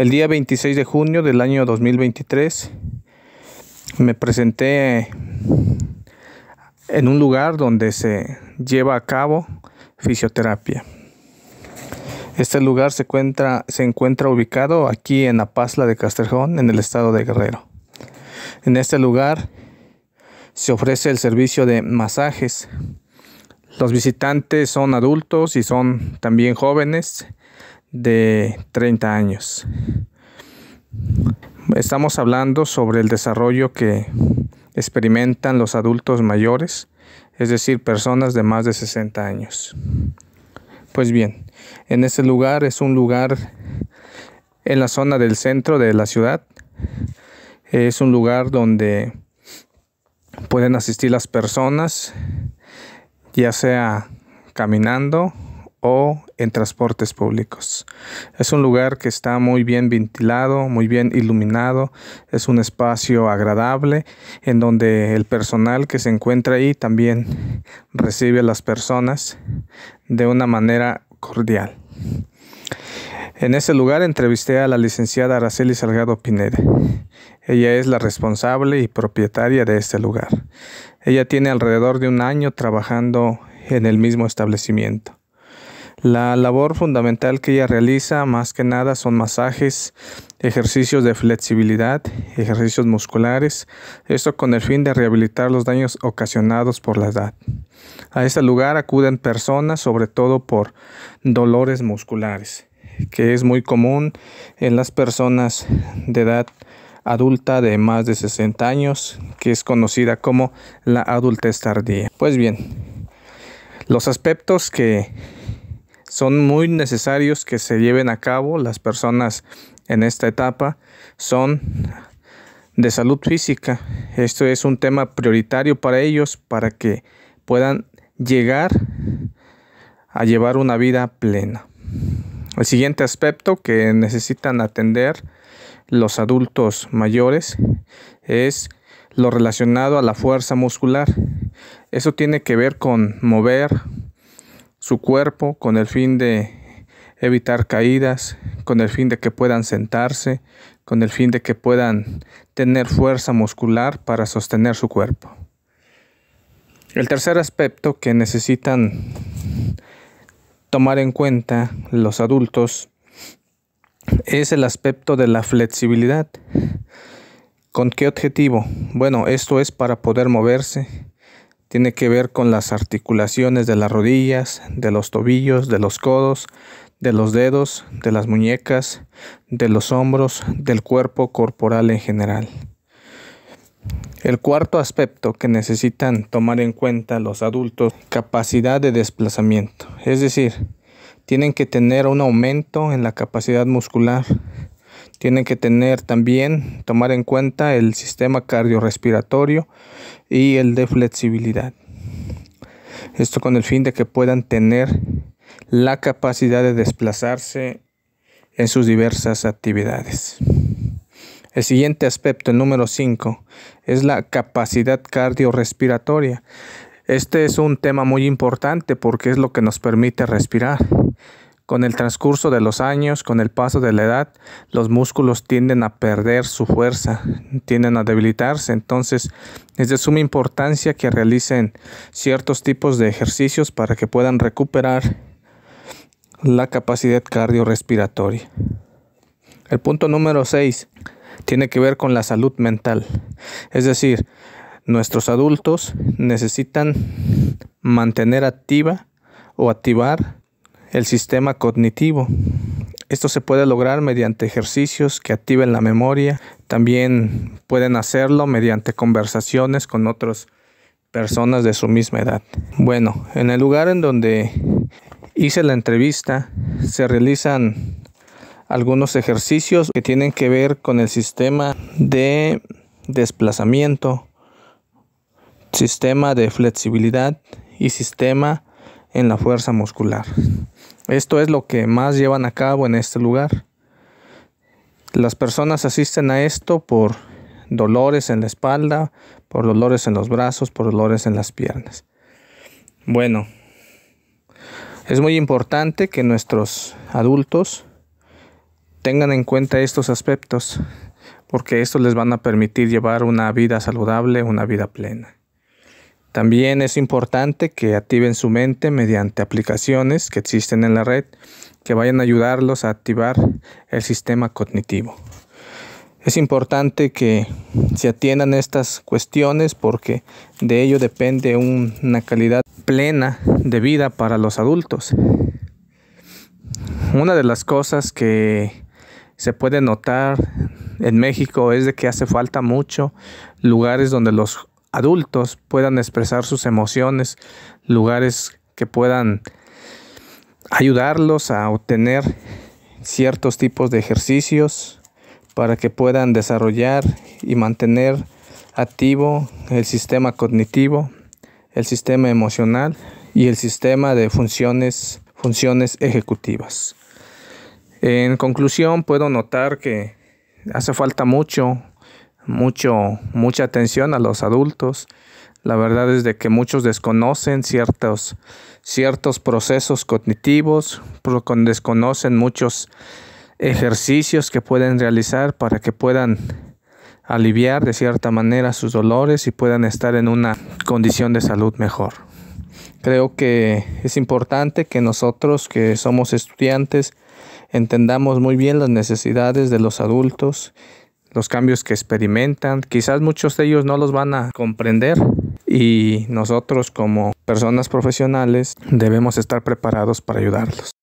El día 26 de junio del año 2023 me presenté en un lugar donde se lleva a cabo fisioterapia. Este lugar se encuentra, se encuentra ubicado aquí en La Pazla de Castrejón, en el estado de Guerrero. En este lugar se ofrece el servicio de masajes. Los visitantes son adultos y son también jóvenes de 30 años. Estamos hablando sobre el desarrollo que experimentan los adultos mayores, es decir, personas de más de 60 años. Pues bien, en ese lugar es un lugar en la zona del centro de la ciudad. Es un lugar donde pueden asistir las personas, ya sea caminando o en transportes públicos. Es un lugar que está muy bien ventilado, muy bien iluminado, es un espacio agradable en donde el personal que se encuentra ahí también recibe a las personas de una manera cordial. En ese lugar entrevisté a la licenciada Araceli Salgado Pineda. Ella es la responsable y propietaria de este lugar. Ella tiene alrededor de un año trabajando en el mismo establecimiento. La labor fundamental que ella realiza más que nada son masajes, ejercicios de flexibilidad, ejercicios musculares, esto con el fin de rehabilitar los daños ocasionados por la edad. A este lugar acuden personas sobre todo por dolores musculares, que es muy común en las personas de edad adulta de más de 60 años, que es conocida como la adultez tardía. Pues bien, los aspectos que son muy necesarios que se lleven a cabo. Las personas en esta etapa son de salud física. Esto es un tema prioritario para ellos para que puedan llegar a llevar una vida plena. El siguiente aspecto que necesitan atender los adultos mayores es lo relacionado a la fuerza muscular. Eso tiene que ver con mover su cuerpo con el fin de evitar caídas, con el fin de que puedan sentarse, con el fin de que puedan tener fuerza muscular para sostener su cuerpo. El tercer aspecto que necesitan tomar en cuenta los adultos es el aspecto de la flexibilidad. ¿Con qué objetivo? Bueno, esto es para poder moverse, tiene que ver con las articulaciones de las rodillas, de los tobillos, de los codos, de los dedos, de las muñecas, de los hombros, del cuerpo corporal en general. El cuarto aspecto que necesitan tomar en cuenta los adultos, capacidad de desplazamiento. Es decir, tienen que tener un aumento en la capacidad muscular, tienen que tener también, tomar en cuenta el sistema cardiorrespiratorio y el de flexibilidad. Esto con el fin de que puedan tener la capacidad de desplazarse en sus diversas actividades. El siguiente aspecto, el número 5, es la capacidad cardiorrespiratoria. Este es un tema muy importante porque es lo que nos permite respirar. Con el transcurso de los años, con el paso de la edad, los músculos tienden a perder su fuerza, tienden a debilitarse. Entonces, es de suma importancia que realicen ciertos tipos de ejercicios para que puedan recuperar la capacidad cardiorrespiratoria. El punto número 6 tiene que ver con la salud mental. Es decir, nuestros adultos necesitan mantener activa o activar el sistema cognitivo. Esto se puede lograr mediante ejercicios que activen la memoria. También pueden hacerlo mediante conversaciones con otras personas de su misma edad. Bueno, en el lugar en donde hice la entrevista se realizan algunos ejercicios que tienen que ver con el sistema de desplazamiento, sistema de flexibilidad y sistema en la fuerza muscular. Esto es lo que más llevan a cabo en este lugar. Las personas asisten a esto por dolores en la espalda, por dolores en los brazos, por dolores en las piernas. Bueno, es muy importante que nuestros adultos tengan en cuenta estos aspectos, porque esto les van a permitir llevar una vida saludable, una vida plena. También es importante que activen su mente mediante aplicaciones que existen en la red que vayan a ayudarlos a activar el sistema cognitivo. Es importante que se atiendan estas cuestiones porque de ello depende una calidad plena de vida para los adultos. Una de las cosas que se puede notar en México es de que hace falta mucho lugares donde los adultos puedan expresar sus emociones, lugares que puedan ayudarlos a obtener ciertos tipos de ejercicios para que puedan desarrollar y mantener activo el sistema cognitivo, el sistema emocional y el sistema de funciones, funciones ejecutivas. En conclusión, puedo notar que hace falta mucho mucho, mucha atención a los adultos. La verdad es de que muchos desconocen ciertos, ciertos procesos cognitivos, desconocen muchos ejercicios que pueden realizar para que puedan aliviar de cierta manera sus dolores y puedan estar en una condición de salud mejor. Creo que es importante que nosotros que somos estudiantes entendamos muy bien las necesidades de los adultos los cambios que experimentan. Quizás muchos de ellos no los van a comprender y nosotros como personas profesionales debemos estar preparados para ayudarlos.